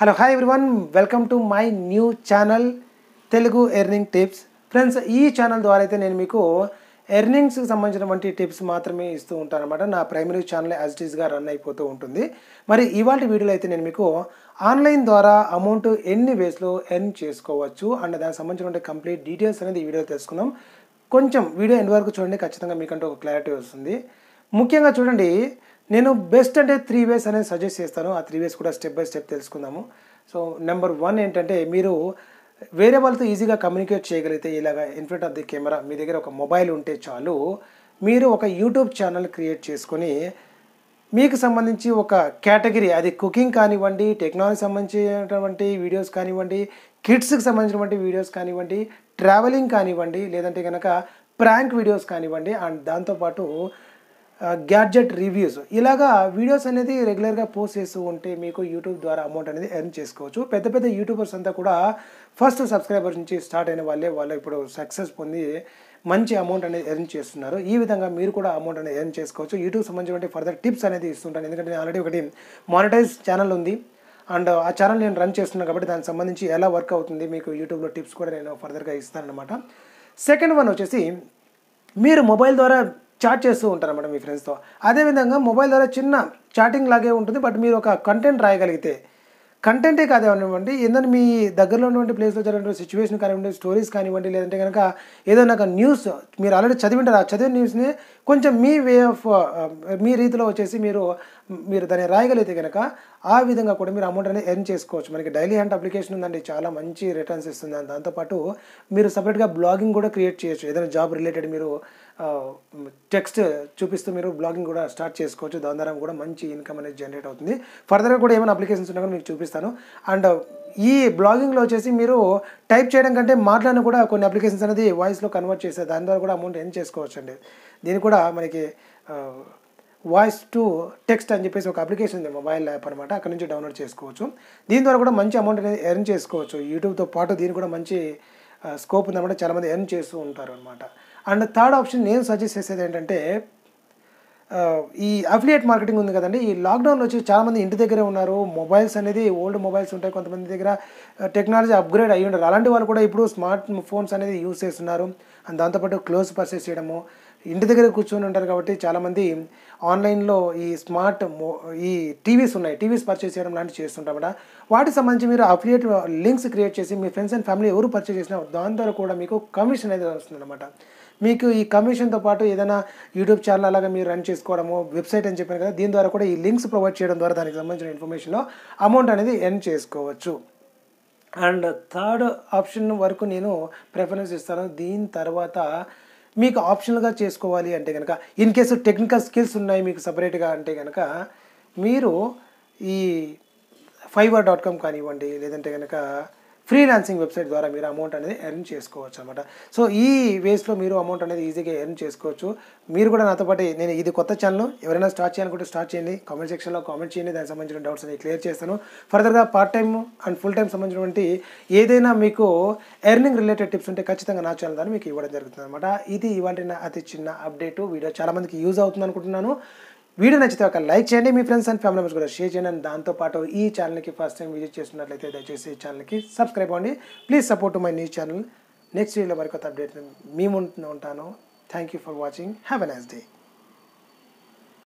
hello hi everyone welcome to my new channel Telugu earning tips friends ఈ channel ద్వారా అయితే నేను మీకు ఎర్నింగ్స్కి సంబంధించినటువంటి టిప్స్ మాత్రమే ఇస్తూ ఉంటాను అనమాట నా ప్రైమరీ ఛానల్ యాజ్ రన్ అయిపోతూ ఉంటుంది మరి ఇవాళ వీడియోలో అయితే నేను మీకు ఆన్లైన్ ద్వారా అమౌంట్ ఎన్ని వేస్లో ఎర్న్ చేసుకోవచ్చు అండ్ దానికి సంబంధించినటువంటి కంప్లీట్ డీటెయిల్స్ అనేది ఈ వీడియో తెలుసుకుందాం కొంచెం వీడియో ఎంతవరకు వరకు చూడండి ఖచ్చితంగా మీకంటే ఒక క్లారిటీ వస్తుంది ముఖ్యంగా చూడండి నేను బెస్ట్ అంటే త్రీ వేస్ అనేది సజెస్ట్ చేస్తాను ఆ త్రీ వేస్ కూడా స్టెప్ బై స్టెప్ తెలుసుకుందాము సో నెంబర్ వన్ ఏంటంటే మీరు వేరే వాళ్ళతో ఈజీగా కమ్యూనికేట్ చేయగలిగితే ఇలాగ ఇన్ఫ్రంట్ ఆఫ్ ది కెమెరా మీ దగ్గర ఒక మొబైల్ ఉంటే చాలు మీరు ఒక యూట్యూబ్ ఛానల్ క్రియేట్ చేసుకొని మీకు సంబంధించి ఒక కేటగిరీ అది కుకింగ్ కానివ్వండి టెక్నాలజీ సంబంధించినటువంటి వీడియోస్ కానివ్వండి కిడ్స్కి సంబంధించినటువంటి వీడియోస్ కానివ్వండి ట్రావెలింగ్ కానివ్వండి లేదంటే కనుక ప్రాంక్ వీడియోస్ కానివ్వండి అండ్ దాంతోపాటు గ్యాడ్జెట్ రివ్యూస్ ఇలాగా వీడియోస్ అనేది రెగ్యులర్గా పోస్ట్ చేస్తూ ఉంటే మీకు యూట్యూబ్ ద్వారా అమౌంట్ అనేది ఎర్న్ చేసుకోవచ్చు పెద్ద పెద్ద యూట్యూబర్స్ అంతా కూడా ఫస్ట్ సబ్స్క్రైబర్స్ నుంచి స్టార్ట్ అయిన వాళ్ళే వాళ్ళు ఇప్పుడు సక్సెస్ పొంది మంచి అమౌంట్ అనేది ఎర్న్ చేస్తున్నారు ఈ విధంగా మీరు కూడా అమౌంట్ అనేది ఎర్న్ చేసుకోవచ్చు యూట్యూబ్ సంబంధించిన ఫర్దర్ టిప్స్ అనేది ఇస్తుంటాను ఎందుకంటే నేను ఆల్రెడీ ఒకటి మానిటైజ్ ఛానల్ ఉంది అండ్ ఆ ఛానల్ నేను రన్ చేస్తున్నాను కాబట్టి దానికి సంబంధించి ఎలా వర్క్ అవుతుంది మీకు యూట్యూబ్లో టిప్స్ కూడా నేను ఫర్దర్గా ఇస్తాను అనమాట సెకండ్ వన్ వచ్చేసి మీరు మొబైల్ ద్వారా చాట్ చేస్తూ ఉంటారు అన్నమాట మీ ఫ్రెండ్స్తో అదేవిధంగా మొబైల్ ద్వారా చిన్న చాటింగ్ లాగే ఉంటుంది బట్ మీరు ఒక కంటెంట్ రాయగలిగితే కంటెంటే కాదేమనివ్వండి ఏంటంటే మీ దగ్గరలో ఉన్నటువంటి ప్లేస్లో జరిగినటువంటి సిచ్యువేషన్ కానివ్వండి స్టోరీస్ కానివ్వండి లేదంటే కనుక ఏదైనా ఒక న్యూస్ మీరు ఆల్రెడీ చదివింటారు ఆ చదివిన న్యూస్ని కొంచెం మీ వే ఆఫ్ uh, మీ రీతిలో వచ్చేసి మీరు మీరు దాన్ని రాయగలిగితే కనుక ఆ విధంగా కూడా మీరు అమౌంట్ అనేది ఎర్న్ చేసుకోవచ్చు మనకి డైలీ హ్యాండ్ అప్లికేషన్ ఉందండి చాలా మంచి రిటర్న్స్ ఇస్తుంది దాంతోపాటు మీరు సపరేట్గా బ్లాగింగ్ కూడా క్రియేట్ చేయొచ్చు ఏదైనా జాబ్ రిలేటెడ్ మీరు టెక్స్ట్ చూపిస్తూ మీరు బ్లాగింగ్ కూడా స్టార్ట్ చేసుకోవచ్చు దాని ద్వారా కూడా మంచి ఇన్కమ్ అనేది జనరేట్ అవుతుంది ఫర్దర్గా కూడా ఏమైనా అప్లికేషన్స్ ఉన్నా కూడా మీకు చూపిస్తాను అండ్ uh, ఈ బ్లాగింగ్లో వచ్చేసి మీరు టైప్ చేయడం కంటే మాట్లాడిన కూడా కొన్ని అప్లికేషన్స్ అనేది వాయిస్లో కన్వర్ట్ చేస్తే దాని ద్వారా కూడా అమౌంట్ ఎర్న్ చేసుకోవచ్చు అండి దీని కూడా మనకి వాయిస్ టు టెక్స్ట్ అని చెప్పేసి ఒక అప్లికేషన్ ఉంది మొబైల్ యాప్ అనమాట అక్కడ నుంచి డౌన్లోడ్ చేసుకోవచ్చు దీని ద్వారా కూడా మంచి అమౌంట్ అనేది ఎర్న్ చేసుకోవచ్చు యూట్యూబ్తో పాటు దీన్ని కూడా మంచి స్కోప్ ఉందన్నమాట చాలామంది ఎర్న్ చేస్తూ ఉంటారు అనమాట అండ్ థర్డ్ ఆప్షన్ నేను సజెస్ట్ చేసేది ఏంటంటే ఈ అఫిలియేట్ మార్కెటింగ్ ఉంది కదండి ఈ లాక్డౌన్లో వచ్చి చాలామంది ఇంటి దగ్గరే ఉన్నారు మొబైల్స్ అనేది ఓల్డ్ మొబైల్స్ ఉంటాయి కొంతమంది దగ్గర టెక్నాలజీ అప్గ్రేడ్ అయ్యి ఉండరు అలాంటి వాళ్ళు కూడా ఇప్పుడు స్మార్ట్ ఫోన్స్ అనేది యూస్ చేస్తున్నారు అండ్ దాంతోపాటు క్లోజ్ పర్సెస్ చేయడము ఇంటి దగ్గర కూర్చొని ఉంటారు కాబట్టి చాలామంది ఆన్లైన్లో ఈ స్మార్ట్ ఈ టీవీస్ ఉన్నాయి టీవీస్ పర్చేస్ చేయడం లాంటివి చేస్తుంటామట వాటికి సంబంధించి మీరు అఫిలియేట్ లింక్స్ క్రియేట్ చేసి మీ ఫ్రెండ్స్ అండ్ ఫ్యామిలీ ఎవరు పర్చేస్ చేసినా దాని ద్వారా కూడా మీకు కమిషన్ అనేది వస్తుందన్నమాట మీకు ఈ కమిషన్తో పాటు ఏదైనా యూట్యూబ్ ఛానల్ అలాగా మీరు రన్ చేసుకోవడము వెబ్సైట్ అని చెప్పాను కదా దీని ద్వారా కూడా ఈ లింక్స్ ప్రొవైడ్ చేయడం ద్వారా దానికి సంబంధించిన ఇన్ఫర్మేషన్లో అమౌంట్ అనేది ఎర్న్ చేసుకోవచ్చు అండ్ థర్డ్ ఆప్షన్ వరకు నేను ప్రిఫరెన్స్ ఇస్తాను దీని తర్వాత మీకు ఆప్షనల్గా చేసుకోవాలి అంటే కనుక ఇన్ కేసు టెక్నికల్ స్కిల్స్ ఉన్నాయి మీకు సపరేట్గా అంటే కనుక మీరు ఈ ఫైవర్ డాట్ కామ్ కానివ్వండి లేదంటే కనుక ఫ్రీలాన్సింగ్ వెబ్సైట్ ద్వారా మీరు అమౌంట్ అనేది ఎర్న్ చేసుకోవచ్చు అనమాట సో ఈ వేస్లో మీరు అమౌంట్ అనేది ఈజీగా ఎర్న్ చేసుకోవచ్చు మీరు కూడా నాతో పాటు నేను ఇది కొత్త ఛానల్ ఎవరైనా స్టార్ట్ చేయాలనుకుంటే స్టార్ట్ చేయండి కామెంట్ సెక్షన్లో కామెంట్ చేయండి దానికి సంబంధించిన డౌట్స్ అనేది క్లియర్ చేస్తాను ఫర్దర్గా part time and full time సంబంధించినటువంటి ఏదైనా మీకు ఎర్నింగ్ రిలేటెడ్ టిప్స్ ఉంటే ఖచ్చితంగా నా ఛానల్ ద్వారా మీకు ఇవ్వడం జరుగుతుంది అనమాట ఇది ఇవాంటి అతి చిన్న అప్డేటు వీడియో చాలామందికి యూజ్ అవుతుంది అనుకుంటున్నాను వీడియో నచ్చితే ఒక లైక్ చేయండి మీ ఫ్రెండ్స్ అండ్ ఫ్యామిలీ మెంబర్స్ కూడా షేర్ చేయండి అండ్ దాంతోపాటు ఈ ఛానల్కి ఫస్ట్ టైం విజిట్ చేస్తున్నట్లయితే దయచేసి ఈ ఛానల్కి సబ్స్క్రైబ్ అవ్వండి please support my news channel next వీడియోలో మరికొత్త అప్డేట్ మేము ఉంటాను thank you for watching have a nice day